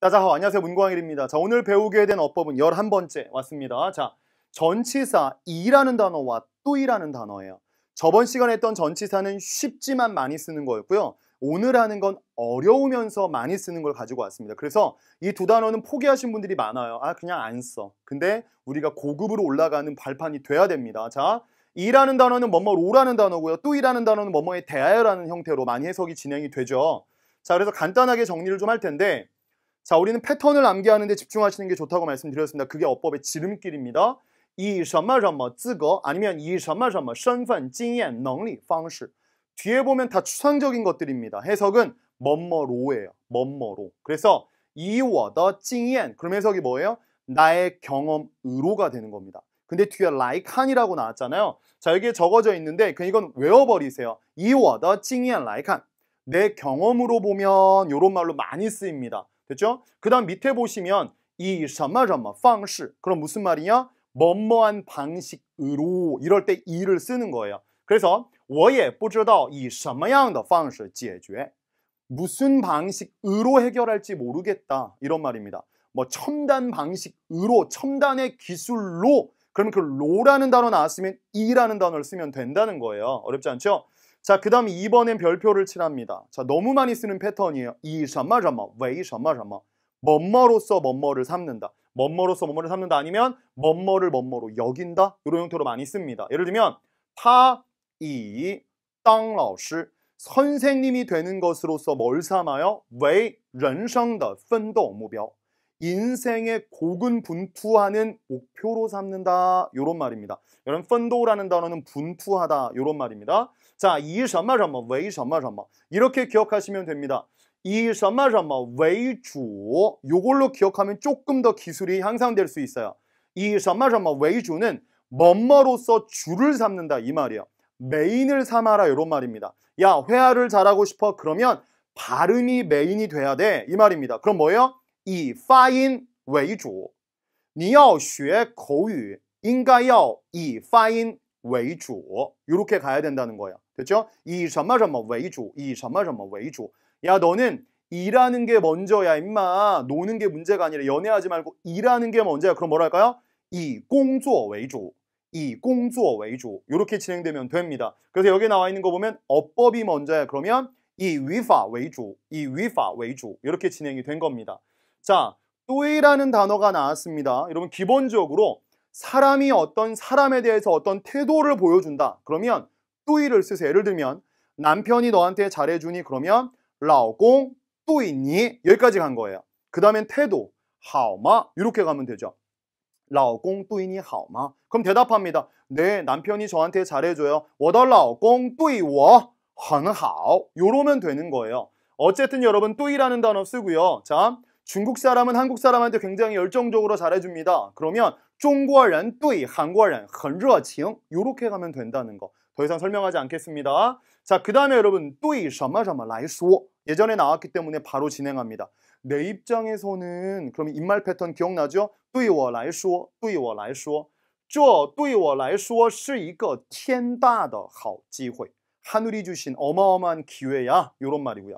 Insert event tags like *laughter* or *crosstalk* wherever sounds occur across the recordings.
자자하 안녕하세요 문광일입니다. 자 오늘 배우게 된 어법은 11번째 왔습니다. 자 전치사 이라는 단어와 또이라는 단어예요. 저번 시간에 했던 전치사는 쉽지만 많이 쓰는 거였고요. 오늘 하는 건 어려우면서 많이 쓰는 걸 가지고 왔습니다. 그래서 이 두 단어는 포기하신 분들이 많아요. 아 그냥 안 써. 근데 우리가 고급으로 올라가는 발판이 돼야 됩니다. 자 이라는 단어는 뭐뭐로라는 단어고요. 또이라는 단어는 뭐뭐에 대하여라는 형태로 많이 해석이 진행이 되죠. 자, 그래서 간단하게 정리를 좀 할 텐데 자, 우리는 패턴을 암기하는데 집중하시는 게 좋다고 말씀드렸습니다. 그게 어법의 지름길입니다. 이 셔마 셔마 쯔거 아니면 이 셔마 셔마 션펀 찡옌 넝리 방식 뒤에 보면 다 추상적인 것들입니다. 해석은 뭐뭐로예요. 뭐뭐로. 그래서 이워더 찡엔그럼 해석이 뭐예요? 나의 경험으로가 되는 겁니다. 근데 뒤에 like 한이라고 나왔잖아요. 자, 여기에 적어져 있는데 그 이건 외워버리세요. 이 워더 찡이한 like 한. 내 경험으로 보면 이런 말로 많이 쓰입니다. 됐죠? 그 다음 밑에 보시면 이什么什么 방식 그럼 무슨 말이냐? 뭐뭐한 방식으로 이럴 때 이를 쓰는 거예요. 그래서 我也不知道以什么样的方式解决 무슨 방식으로 해결할지 모르겠다 이런 말입니다. 뭐 첨단 방식으로 첨단의 기술로 그러면 그 로라는 단어 나왔으면 이라는 단어를 쓰면 된다는 거예요. 어렵지 않죠? 자, 그 다음 2번엔 별표를 칠합니다. 자, 너무 많이 쓰는 패턴이에요. 이什마什마왜什마什마 뭐뭐로서 뭐뭐를 삼는다. 뭐뭐로서 뭐뭐를 삼는다 아니면 뭐뭐를 뭐뭐로 여긴다. 이런 형태로 많이 씁니다. 예를 들면 타, 이, 땅 러시. 선생님이 되는 것으로서 뭘 삼아요? 왜人生的奋斗目标 인생의 고군분투하는 목표로 삼는다 이런 말입니다. 여러분 펀도라는 단어는 분투하다 이런 말입니다. 자, 이什么什么为什么什么 이렇게 기억하시면 됩니다. 이什么什么为主 요걸로 기억하면 조금 더 기술이 향상될 수 있어요. 이什么什么为主는 뭐뭐로서 주를 삼는다 이 말이에요. 메인을 삼아라 이런 말입니다. 야 회화를 잘하고 싶어 그러면 발음이 메인이 돼야 돼 이 말입니다. 그럼 뭐예요? 以发音为主。你要学口语，应该要以发音为主。이렇게 가야 된다는 거야. 됐죠? 이什么 什么为主, 이什么 什么为主. 야, 너는 일하는 게 먼저야, 임마. 노는 게 문제가 아니라 연애하지 말고 일하는 게 먼저야. 그럼 뭐랄까요? 이 공조 为主.이 공조 为主. 이렇게 진행되면 됩니다. 그래서 여기 나와 있는 거 보면 어법이 먼저야. 그러면 이 위파 为主,이 위파 为主. 이렇게 진행이 된 겁니다. 자, 또이라는 단어가 나왔습니다. 여러분 기본적으로 사람이 어떤 사람에 대해서 어떤 태도를 보여준다. 그러면 또이를 쓰세요. 예를 들면 남편이 너한테 잘해주니 그러면 라오공 또이니 여기까지 간 거예요. 그 다음엔 태도 하오마 이렇게 가면 되죠. 라오공 또이니 하오마 그럼 대답합니다. 네 남편이 저한테 잘해줘요. 워더 라오공 또이워 헌하오 요러면 되는 거예요. 어쨌든 여러분 또이라는 단어 쓰고요. 자 중국 사람은 한국 사람한테 굉장히 열정적으로 잘해줍니다. 그러면 중국인 对 한국인 很热情이렇게 가면 된다는 거. 더 이상 설명하지 않겠습니다. 자, 그 다음에 여러분 对什么什么来说 예전에 나왔기 때문에 바로 진행합니다. 내 입장에서는 그럼 입말 패턴 기억나죠? 对我来说,对我来说.这对我来说是一个天大的好机会. 하늘이 주신 어마어마한 기회야. 요런 말이고요.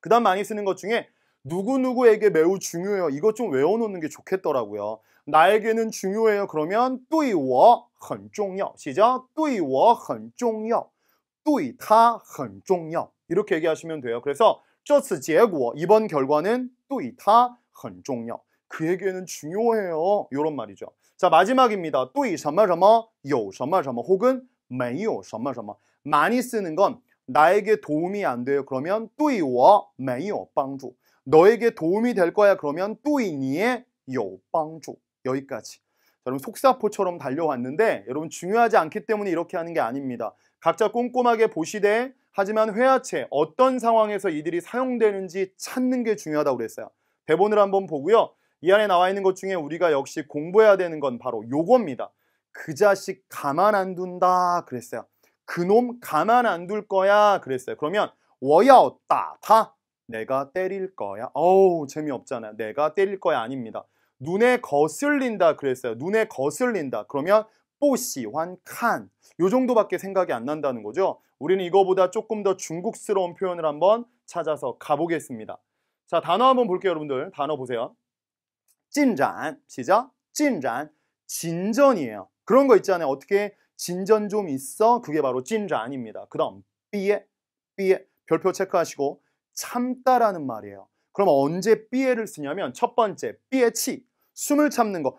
그 다음 많이 쓰는 것 중에 누구누구에게 매우 중요해요. 이것 좀 외워놓는 게 좋겠더라고요. 나에게는 중요해요. 그러면 对我很重要. 시작. 对我很重要.对他很重要. 이렇게 얘기하시면 돼요. 그래서 这次结果 이번 결과는 对他很重要. 그에게는 중요해요. 이런 말이죠. 자, 마지막입니다. 对什么什么,有什么什么 혹은 没有什么什么. 많이 쓰는 건 나에게 도움이 안 돼요. 그러면 对我没有帮助. 너에게 도움이 될 거야 그러면 뚜이니의 요빵조 여기까지 여러분 속사포처럼 달려왔는데 여러분 중요하지 않기 때문에 이렇게 하는 게 아닙니다 각자 꼼꼼하게 보시되 하지만 회화체 어떤 상황에서 이들이 사용되는지 찾는 게 중요하다고 그랬어요 대본을 한번 보고요 이 안에 나와 있는 것 중에 우리가 역시 공부해야 되는 건 바로 요겁니다 그 자식 가만 안 둔다 그랬어요 그놈 가만 안 둘 거야 그랬어요 그러면 워야었다 다 내가 때릴 거야. 어우, 재미없잖아요. 내가 때릴 거야 아닙니다. 눈에 거슬린다 그랬어요. 눈에 거슬린다. 그러면 뽀시환 칸. 요 정도밖에 생각이 안 난다는 거죠. 우리는 이거보다 조금 더 중국스러운 표현을 한번 찾아서 가보겠습니다. 자, 단어 한번 볼게요, 여러분들. 단어 보세요. 진잔. 시작. 진잔. 진전이에요. 그런 거 있잖아요. 어떻게 진전 좀 있어? 그게 바로 진잔입니다. 그다음 삐에 삐에 별표 체크하시고 참다라는 말이에요. 그럼 언제 삐에를 쓰냐면 첫 번째 삐에치 숨을 참는 거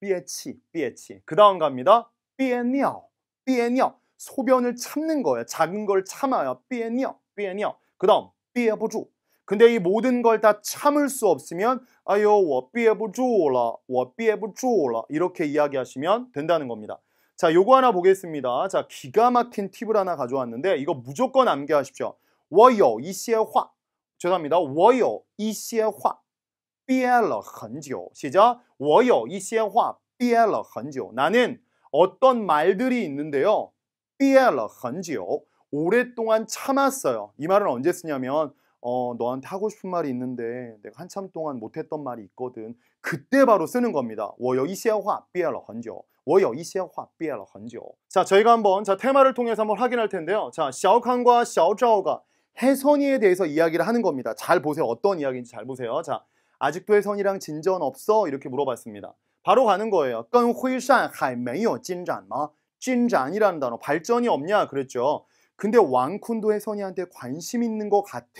삐에치 삐에치 그 다음 갑니다 삐에니어 삐에니어 소변을 참는 거예요 작은 걸 참아요 삐에니어 삐에니어 그 다음 삐에보주 근데 이 모든 걸 다 참을 수 없으면 아유 삐我憋不住了我憋不住라 이렇게 이야기하시면 된다는 겁니다 자 요거 하나 보겠습니다 자 기가 막힌 팁을 하나 가져왔는데 이거 무조건 암기하십시오 我有一些话, 죄송합니다. 我有一些话憋了很久. 시작. 我有一些话憋了很久. 나는 어떤 말들이 있는데요. 憋了很久. 오랫동안 참았어요. 이 말은 언제 쓰냐면 어, 너한테 하고 싶은 말이 있는데 내가 한참 동안 못했던 말이 있거든. 그때 바로 쓰는 겁니다. 我有一些话憋了很久.我有一些话憋了很久. 자, 저희가 한번 자 테마를 통해서 한번 확인할 텐데요. 자, 샤오과샤오가 해선이에 대해서 이야기를 하는 겁니다. 잘 보세요. 어떤 이야기인지 잘 보세요. 자, 아직도 해선이랑 진전 없어? 이렇게 물어봤습니다. 바로 가는 거예요. 跟辉山还没有进展吗?进展이라는 단어, 발전이 없냐? 그랬죠. 근데 왕쿤도 해선이한테 관심 있는 것 같아.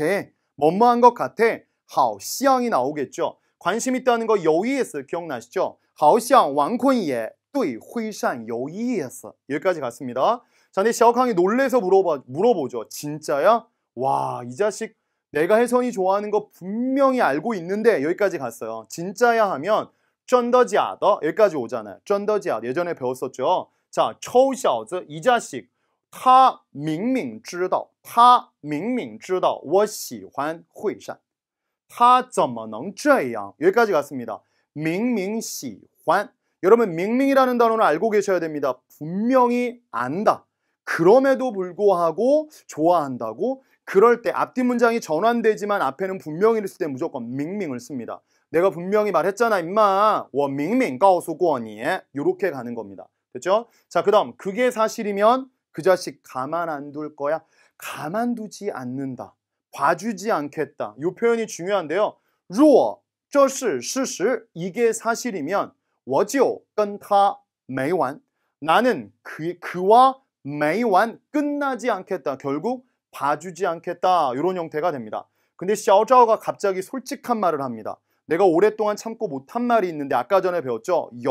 뭐뭐한 것 같아. 하오시앙이 나오겠죠. 관심 있다는 거 여의했어. 기억나시죠? 하오시앙 왕쿤예 对辉山有意思. 여기까지 갔습니다. 자, 근데 샤오캉이 놀래서 물어봐, 물어보죠. 진짜야? 와, 이 자식 내가 혜선이 좋아하는 거 분명히 알고 있는데 여기까지 갔어요. 진짜야 하면 쩐더지아더 여기까지 오잖아요. 쩐더지아 예전에 배웠었죠. 자, 초샤오즈 이 자식 他明明知道,他明明知道我喜欢惠善.他怎么能这样? 여기까지 갔습니다. 明明喜欢. 여러분, 明明이라는 단어는 알고 계셔야 됩니다. 분명히 안다. 그럼에도 불구하고 좋아한다고 그럴 때 앞뒤 문장이 전환되지만 앞에는 분명히 있을 때 무조건 밍밍을 씁니다. 내가 분명히 말했잖아 임마. 워 밍밍 가오소고원이에 요렇게 가는 겁니다. 됐죠? 자 그다음 그게 사실이면 그 자식 가만 안 둘 거야. 가만두지 않는다. 봐주지 않겠다. 이 표현이 중요한데요. 루어 这是事实 이게 사실이면 워지오 끈타 매완 나는 그, 그와 매완 끝나지 않겠다. 결국 봐주지 않겠다. 이런 형태가 됩니다. 근데 샤오자오가 갑자기 솔직한 말을 합니다. 내가 오랫동안 참고 못한 말이 있는데 아까 전에 배웠죠? 요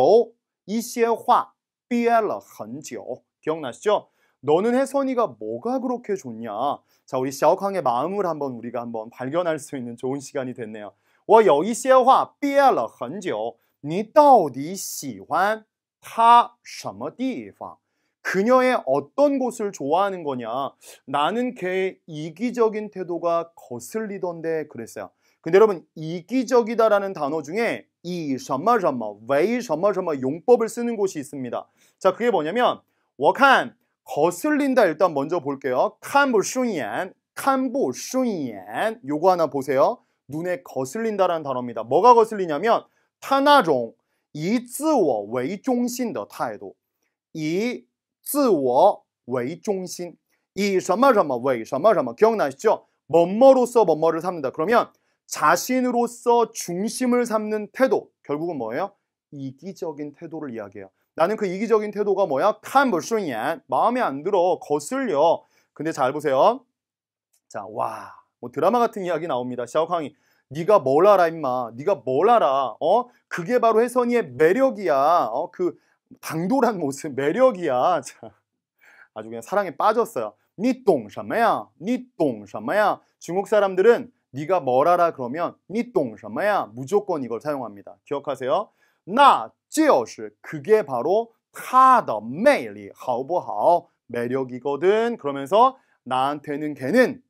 이시에화 삐엘러 헌지오 기억나시죠? 너는 혜선이가 뭐가 그렇게 좋냐? 자, 우리 샤오캉의 마음을 한번 우리가 한번 발견할 수 있는 좋은 시간이 됐네요. 我有一些话 삐엘러 헌지오 你到底喜欢他什么地方？ 그녀의 어떤 곳을 좋아하는 거냐. 나는 걔의 이기적인 태도가 거슬리던데 그랬어요. 근데 여러분 이기적이다라는 단어 중에 이 셔마 셔마 왜이 셔마 셔마 용법을 쓰는 곳이 있습니다. 자 그게 뭐냐면 워칸 거슬린다 일단 먼저 볼게요. 칸부 슈이엔 칸부 슈이엔 요거 하나 보세요. 눈에 거슬린다라는 단어입니다. 뭐가 거슬리냐면 타나종 이즈워 웨이 종신의 태도 이 自我为中心,이什么什么왜什么什么 기억나시죠? 뭐뭐로서 뭐뭐를 삼는다. 그러면 자신으로서 중심을 삼는 태도, 결국은 뭐예요? 이기적인 태도를 이야기해요. 나는 그 이기적인 태도가 뭐야? 칸불순이야. 뭐, 마음에 안 들어. 거슬려. 근데 잘 보세요. 자, 와. 뭐 드라마 같은 이야기 나옵니다. 샤오캉이 네가 뭘 알아 임마. 네가 뭘 알아. 어? 그게 바로 혜선이의 매력이야. 어? 그 당돌한 모습, 매력이야. *laughs* 자, 아주 그냥 사랑에 빠졌어요. 니똥什마야니똥什마야 중국 사람들은 네가 뭘 알아 그러면 니똥什마야 무조건 이걸 사용합니다. 기억하세요? 나就是 그게 바로 他的魅力好不好? 매력이거든. 그러면서 나한테는 걔는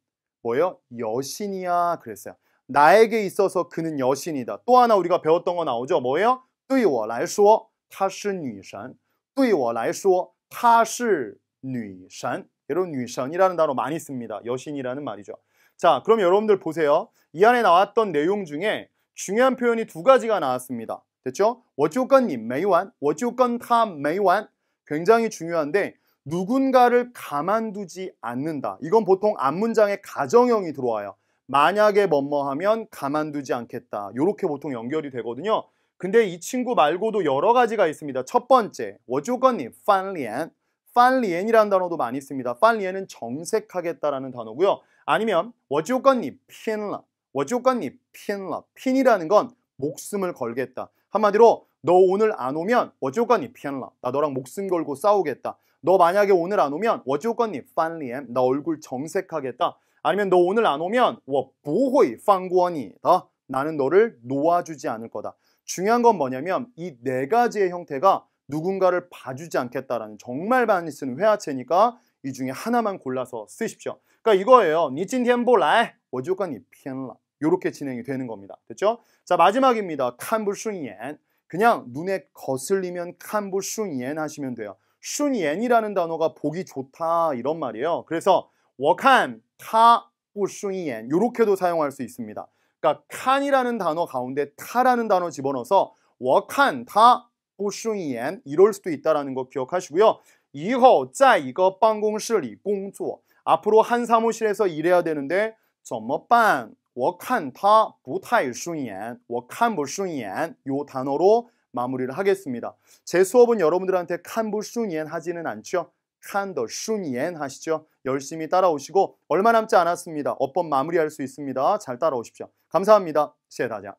뭐예요? 여신이야 그랬어요. 나에게 있어서 그는 여신이다. 또 하나 우리가 배웠던 거 나오죠. 뭐예요? 对我来说她是女神。对我来说她是女神. 여러분女神이라는 단어 많이 씁니다. 여신이라는 말이죠. 자, 그럼 여러분들 보세요. 이 안에 나왔던 내용 중에 중요한 표현이 두 가지가 나왔습니다. 됐죠? 我就跟你没完,我就跟他没完. 굉장히 중요한데 누군가를 가만두지 않는다. 이건 보통 앞문장에 가정형이 들어와요. 만약에 뭐뭐 하면 가만두지 않겠다. 이렇게 보통 연결이 되거든요. 근데 이 친구 말고도 여러 가지가 있습니다. 첫 번째, 워주건님, 판리엔. 판리엔이라는 단어도 많이 씁니다. 판리엔은 정색하겠다라는 단어고요. 아니면 워주건님, 핀라. 워주건님, 핀라. 핀이라는 건 목숨을 걸겠다. 한마디로 너 오늘 안 오면 워주건님, 핀라. 나 너랑 목숨 걸고 싸우겠다. 너 만약에 오늘 안 오면 워주건님, 판리엔. 나 얼굴 정색하겠다. 아니면 너 오늘 안 오면 워부호이 판구원이다. 나는 너를 놓아주지 않을 거다. 중요한 건 뭐냐면 이 네 가지의 형태가 누군가를 봐주지 않겠다라는 정말 많이 쓰는 회화체니까 이 중에 하나만 골라서 쓰십시오. 그러니까 이거예요. 니今天不来我就跟你偏了 이렇게 진행이 되는 겁니다. 됐죠? 자 마지막입니다. 칸부순옌 그냥 눈에 거슬리면 칸부순옌 하시면 돼요. 순옌이라는 단어가 보기 좋다 이런 말이에요. 그래서 워칸 타부순옌 이렇게도 사용할 수 있습니다. 그러니까 칸이라는 단어 가운데 타라는 단어 집어넣어서 워칸 타 부슈이엔 이럴 수도 있다라는 거 기억하시고요. 이거자 이거 빵공실이 공조 앞으로 한 사무실에서 일해야 되는데 怎么办? 워칸 타 부타이 슈이엔 워칸 부슈이엔 요 단어로 마무리를 하겠습니다. 제 수업은 여러분들한테 칸부 슈니엔 하지는 않죠. 칸더 슈니엔 하시죠. 열심히 따라오시고 얼마 남지 않았습니다. 어법 마무리할 수 있습니다. 잘 따라오십시오. 감사합니다. 谢谢大家。